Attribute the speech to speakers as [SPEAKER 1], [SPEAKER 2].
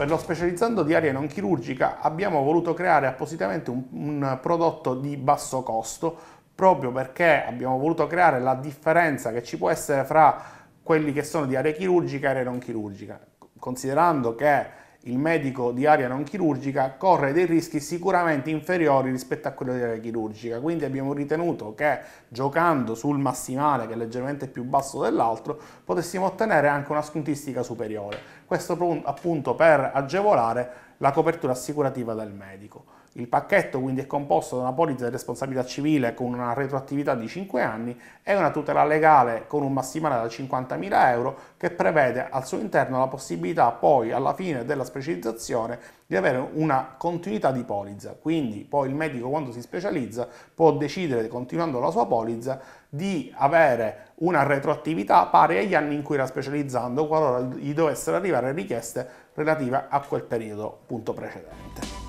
[SPEAKER 1] Per lo specializzando di aria non chirurgica abbiamo voluto creare appositamente un, un prodotto di basso costo proprio perché abbiamo voluto creare la differenza che ci può essere fra quelli che sono di area chirurgica e area non chirurgica, considerando che il medico di area non chirurgica corre dei rischi sicuramente inferiori rispetto a quello di area chirurgica, quindi abbiamo ritenuto che giocando sul massimale che è leggermente più basso dell'altro potessimo ottenere anche una scuntistica superiore, questo appunto per agevolare la copertura assicurativa del medico. Il pacchetto quindi è composto da una polizza di responsabilità civile con una retroattività di 5 anni e una tutela legale con un massimale da 50.000 euro che prevede al suo interno la possibilità poi alla fine della specializzazione di avere una continuità di polizza. Quindi poi il medico quando si specializza può decidere, continuando la sua polizza, di avere una retroattività pari agli anni in cui era specializzando qualora gli dovessero arrivare richieste relative a quel periodo punto precedente.